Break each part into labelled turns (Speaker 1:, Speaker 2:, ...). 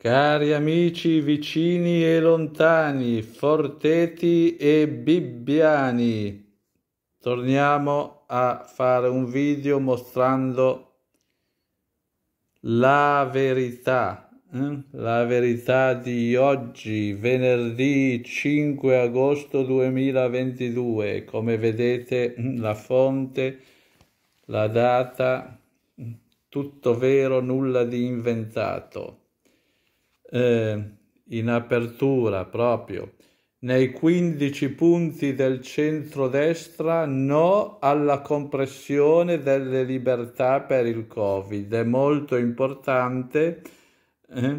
Speaker 1: Cari amici vicini e lontani, forteti e bibbiani, torniamo a fare un video mostrando la verità, eh? la verità di oggi, venerdì 5 agosto 2022. Come vedete la fonte, la data, tutto vero, nulla di inventato eh, in apertura proprio nei 15 punti del centro-destra no alla compressione delle libertà per il Covid. È molto importante eh?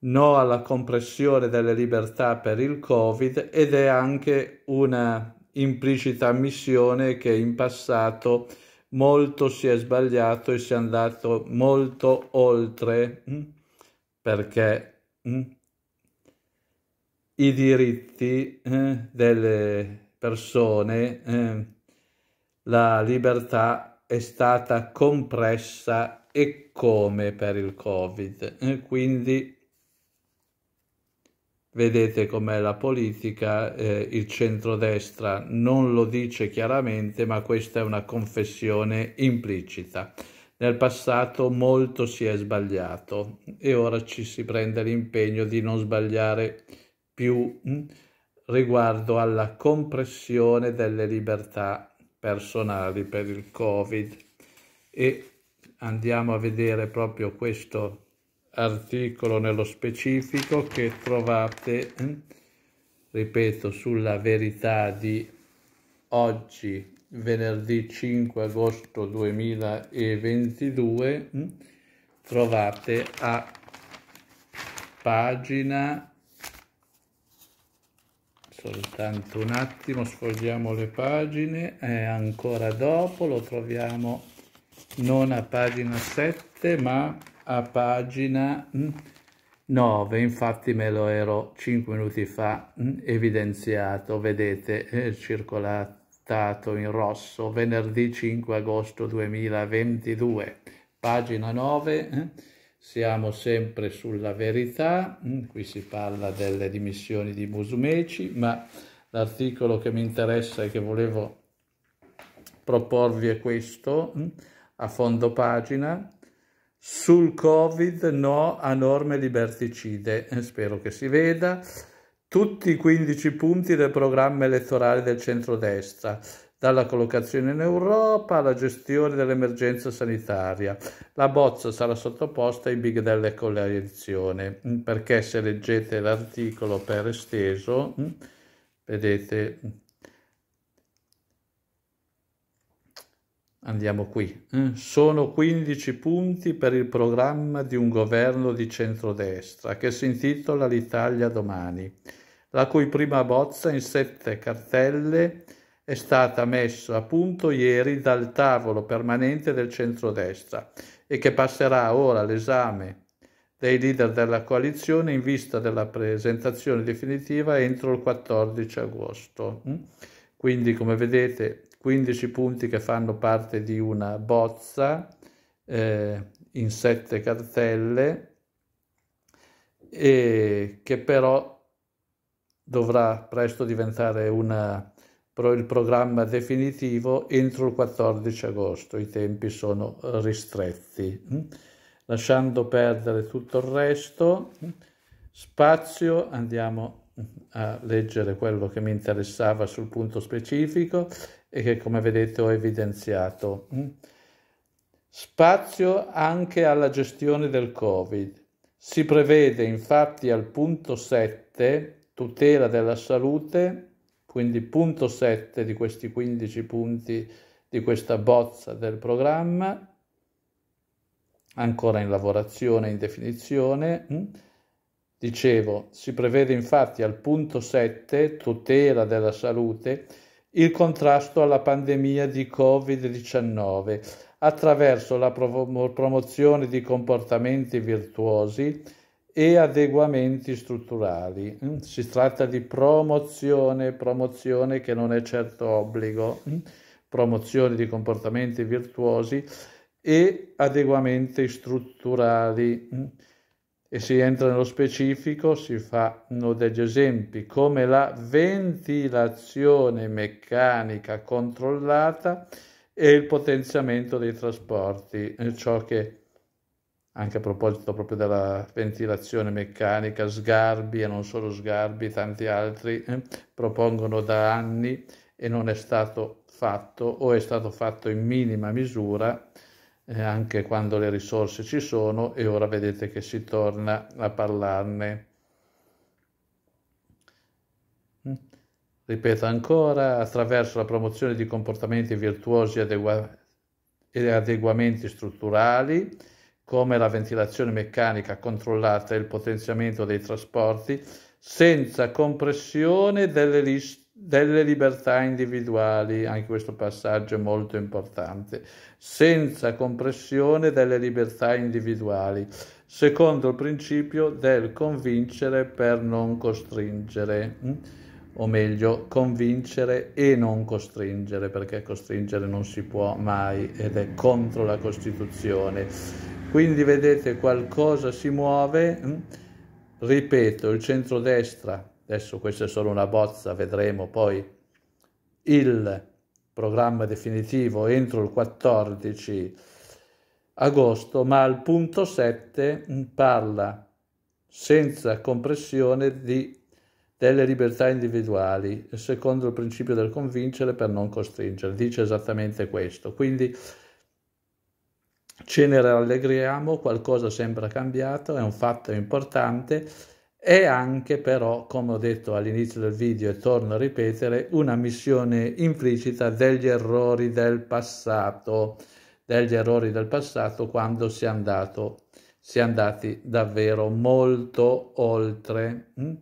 Speaker 1: no alla compressione delle libertà per il Covid ed è anche una implicita ammissione che in passato molto si è sbagliato e si è andato molto oltre. Eh? perché mh, mm, i diritti eh, delle persone, eh, la libertà è stata compressa e come per il Covid. Eh, quindi vedete com'è la politica, eh, il centrodestra non lo dice chiaramente, ma questa è una confessione implicita. Nel passato molto si è sbagliato e ora ci si prende l'impegno di non sbagliare più mm, riguardo alla compressione delle libertà personali per il Covid. E andiamo a vedere proprio questo articolo nello specifico che trovate, mm, ripeto, sulla verità di oggi venerdì 5 agosto 2022 mm, trovate a pagina soltanto un attimo sfogliamo le pagine e ancora dopo lo troviamo non a pagina 7 ma a pagina 9 mm, infatti me lo ero 5 minuti fa mm, evidenziato vedete è eh, circolato stato in rosso venerdì 5 agosto 2022 pagina 9 eh? siamo sempre sulla verità mm? qui si parla delle dimissioni di Musumeci ma l'articolo che mi interessa e che volevo proporvi è questo mm? a fondo pagina sul covid no a norme liberticide eh, spero che si veda tutti i 15 punti del programma elettorale del centrodestra, dalla collocazione in Europa alla gestione dell'emergenza sanitaria. La bozza sarà sottoposta ai big delle coalizione, perché se leggete l'articolo per esteso, hm, vedete hm, Andiamo qui. Eh. Sono 15 punti per il programma di un governo di centrodestra che si intitola L'Italia domani, la cui prima bozza in sette cartelle è stata messa a punto ieri dal tavolo permanente del centrodestra e che passerà ora all'esame dei leader della coalizione in vista della presentazione definitiva entro il 14 agosto. Mm? Quindi, come vedete, 15 punti che fanno parte di una bozza eh, in sette cartelle e che però dovrà presto diventare una, il programma definitivo entro il 14 agosto, i tempi sono ristretti. Hm? Lasciando perdere tutto il resto, hm? spazio, andiamo a leggere quello che mi interessava sul punto specifico, e che come vedete ho evidenziato. Mm? Spazio anche alla gestione del Covid. Si prevede infatti al punto 7 tutela della salute, quindi punto 7 di questi 15 punti di questa bozza del programma, ancora in lavorazione, in definizione. Mm? Dicevo, si prevede infatti al punto 7 tutela della salute il contrasto alla pandemia di Covid-19 attraverso la promozione di comportamenti virtuosi e adeguamenti strutturali. Mm, si tratta di promozione, promozione che non è certo obbligo, mm, promozione di comportamenti virtuosi e adeguamenti strutturali. Mm e si entra nello specifico, si fanno degli esempi come la ventilazione meccanica controllata e il potenziamento dei trasporti, ciò che anche a proposito proprio della ventilazione meccanica, Sgarbi e non solo Sgarbi, tanti altri eh, propongono da anni e non è stato fatto o è stato fatto in minima misura eh, anche quando le risorse ci sono e ora vedete che si torna a parlarne. Mm. Ripeto ancora, attraverso la promozione di comportamenti virtuosi adegua- e adeguamenti strutturali, come la ventilazione meccanica controllata e il potenziamento dei trasporti, senza compressione delle, li- delle libertà individuali, anche questo passaggio è molto importante, senza compressione delle libertà individuali, secondo il principio del convincere per non costringere mm? o meglio convincere e non costringere, perché costringere non si può mai ed è contro la Costituzione. Quindi vedete qualcosa si muove mm? ripeto, il centrodestra, adesso questa è solo una bozza, vedremo poi il programma definitivo entro il 14 agosto, ma al punto 7 parla senza compressione di, delle libertà individuali, secondo il principio del convincere per non costringere, dice esattamente questo. Quindi ce ne rallegriamo, qualcosa sembra cambiato, è un fatto importante, è anche però, come ho detto all'inizio del video e torno a ripetere, una missione implicita degli errori del passato, degli errori del passato quando si è, andato, si è andati davvero molto oltre. Mm?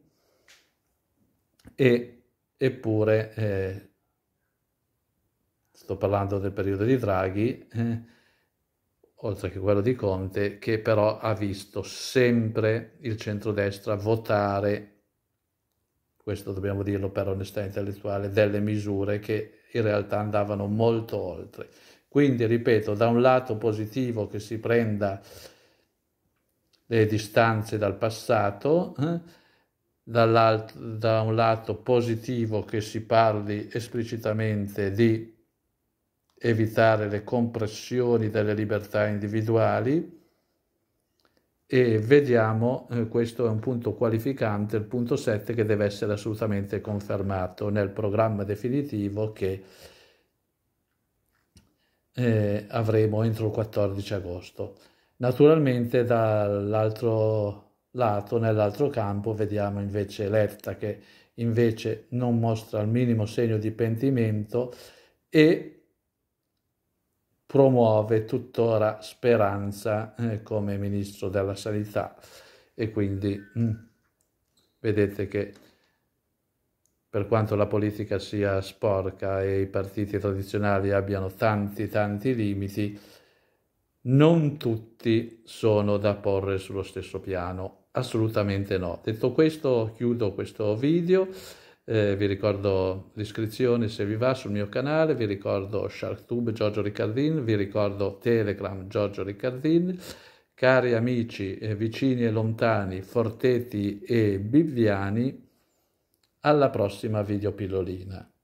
Speaker 1: E, eppure, eh, sto parlando del periodo di Draghi, eh, oltre che quello di Conte, che però ha visto sempre il centrodestra votare, questo dobbiamo dirlo per onestà intellettuale, delle misure che in realtà andavano molto oltre. Quindi, ripeto, da un lato positivo che si prenda le distanze dal passato, eh? da un lato positivo che si parli esplicitamente di evitare le compressioni delle libertà individuali e vediamo, eh, questo è un punto qualificante, il punto 7 che deve essere assolutamente confermato nel programma definitivo che eh, avremo entro il 14 agosto. Naturalmente dall'altro lato, nell'altro campo, vediamo invece l'EFTA che invece non mostra il minimo segno di pentimento e promuove tuttora Speranza eh, come ministro della sanità e quindi mh, mm, vedete che per quanto la politica sia sporca e i partiti tradizionali abbiano tanti tanti limiti, non tutti sono da porre sullo stesso piano, assolutamente no. Detto questo chiudo questo video. Eh, vi ricordo l'iscrizione se vi va sul mio canale, vi ricordo SharkTube Giorgio Riccardin, vi ricordo Telegram Giorgio Riccardin. Cari amici eh, vicini e lontani, forteti e biviani, alla prossima videopillolina.